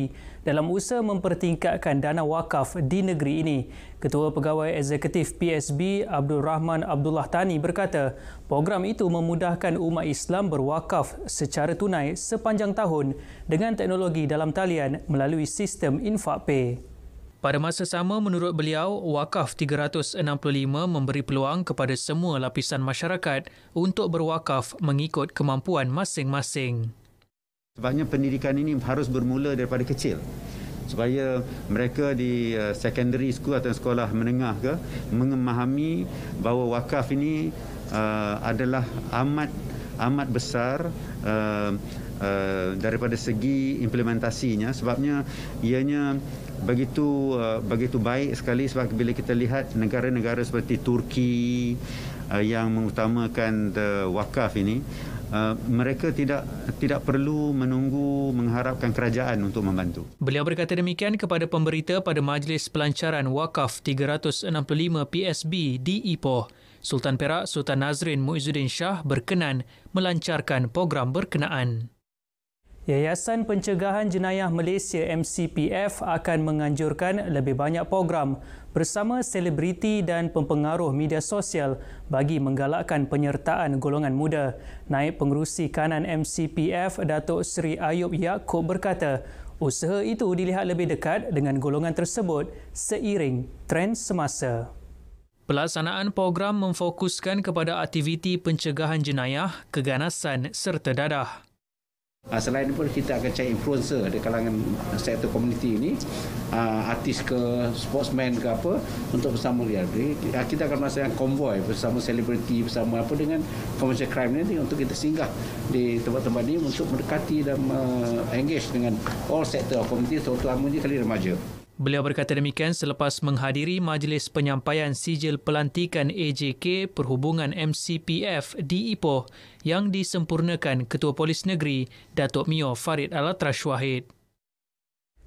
E. dalam usaha mempertingkatkan dana wakaf di negeri ini. Ketua Pegawai Eksekutif PSB Abdul Rahman Abdullah Tani berkata, program itu memudahkan umat Islam berwakaf secara tunai sepanjang tahun dengan teknologi dalam talian melalui sistem InfaPay. Pada masa sama, menurut beliau, Wakaf 365 memberi peluang kepada semua lapisan masyarakat untuk berwakaf mengikut kemampuan masing-masing. Sebabnya pendidikan ini harus bermula daripada kecil supaya mereka di eh, secondary school atau sekolah menengah ke memahami bahawa wakaf ini uh, adalah amat amat besar uh, uh, daripada segi implementasinya sebabnya ianya begitu uh, begitu baik sekali sebab bila kita lihat negara-negara seperti Turki uh, yang mengutamakan the wakaf ini uh, mereka tidak tidak perlu menunggu mengharapkan kerajaan untuk membantu. Beliau berkata demikian kepada pemberita pada majlis pelancaran wakaf 365 PSB di Ipoh. Sultan Perak Sultan Nazrin Muizuddin Shah berkenan melancarkan program berkenaan. Yayasan Pencegahan Jenayah Malaysia MCPF akan menganjurkan lebih banyak program bersama selebriti dan pempengaruh media sosial bagi menggalakkan penyertaan golongan muda. Naib Pengerusi Kanan MCPF Datuk Seri Ayub Yaakob berkata, usaha itu dilihat lebih dekat dengan golongan tersebut seiring trend semasa. Pelaksanaan program memfokuskan kepada aktiviti pencegahan jenayah, keganasan serta dadah. Ah, selain itu kita akan cari influencer di kalangan sektor komuniti ini, ah, artis ke, sportsman ke apa untuk bersama dia. Ah, kita akan melaksanakan konvoi bersama selebriti, bersama apa dengan commercial crime ini untuk kita singgah di tempat-tempat ini untuk mendekati dan engage dengan all sektor komuniti terutama ini kali remaja. Beliau berkata demikian selepas menghadiri majlis penyampaian sijil pelantikan AJK Perhubungan MCPF di Ipoh yang disempurnakan Ketua Polis Negeri Datuk Mio Farid Alatrash Wahid.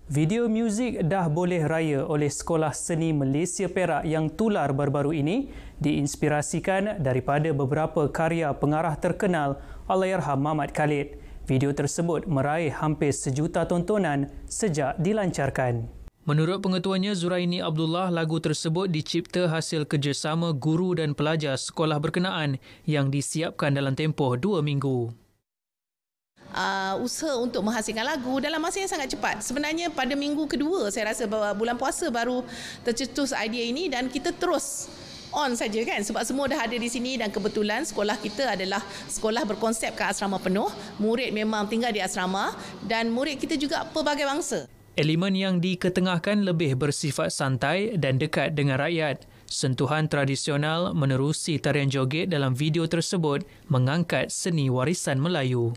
Video muzik Dah Boleh Raya oleh Sekolah Seni Malaysia Perak yang tular baru-baru ini diinspirasikan daripada beberapa karya pengarah terkenal Allahyarham Mamat Khalid. Video tersebut meraih hampir sejuta tontonan sejak dilancarkan. Menurut pengetuanya Zuraini Abdullah, lagu tersebut dicipta hasil kerjasama guru dan pelajar sekolah berkenaan yang disiapkan dalam tempoh dua minggu. Uh, usaha untuk menghasilkan lagu dalam masa yang sangat cepat. Sebenarnya pada minggu kedua saya rasa bahawa bulan puasa baru tercetus idea ini dan kita terus on saja kan sebab semua dah ada di sini dan kebetulan sekolah kita adalah sekolah berkonsep ke asrama penuh murid memang tinggal di asrama dan murid kita juga pelbagai bangsa Elemen yang diketengahkan lebih bersifat santai dan dekat dengan rakyat. Sentuhan tradisional menerusi tarian joget dalam video tersebut mengangkat seni warisan Melayu.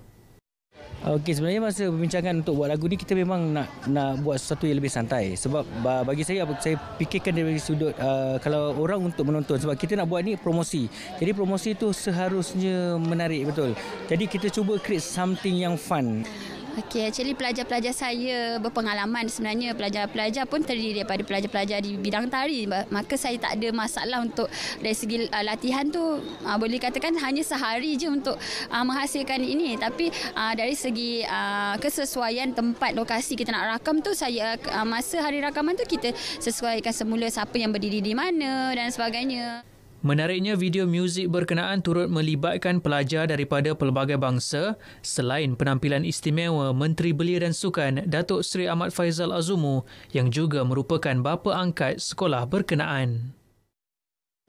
Okey sebenarnya masa perbincangan untuk buat lagu ni kita memang nak nak buat sesuatu yang lebih santai sebab bagi saya apa saya fikirkan dari sudut uh, kalau orang untuk menonton sebab kita nak buat ni promosi. Jadi promosi itu seharusnya menarik betul. Jadi kita cuba create something yang fun. Okey, actually pelajar-pelajar saya berpengalaman sebenarnya pelajar-pelajar pun terdiri daripada pelajar-pelajar di bidang tari. Maka saya tak ada masalah untuk dari segi uh, latihan tu uh, boleh katakan hanya sehari je untuk uh, menghasilkan ini. Tapi uh, dari segi uh, kesesuaian tempat lokasi kita nak rakam tu saya uh, masa hari rakaman tu kita sesuaikan semula siapa yang berdiri di mana dan sebagainya. Menariknya, video muzik berkenaan turut melibatkan pelajar daripada pelbagai bangsa selain penampilan istimewa Menteri Belia dan Sukan Datuk Seri Ahmad Faizal Azumu yang juga merupakan bapa angkat sekolah berkenaan.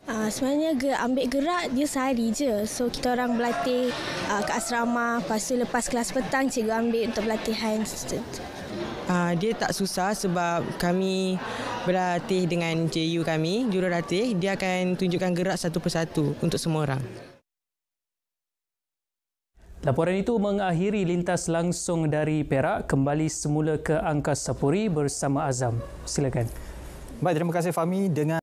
Uh, sebenarnya ge, ambil gerak dia sehari je. So kita orang berlatih uh, ke asrama. Lepas tu lepas kelas petang cikgu ambil untuk pelatihan. Uh, dia tak susah sebab kami berlatih dengan JU kami, jurulatih, dia akan tunjukkan gerak satu persatu untuk semua orang. Laporan itu mengakhiri lintas langsung dari Perak kembali semula ke Angkasa Puri bersama Azam. Silakan. Baik, terima kasih Fami dengan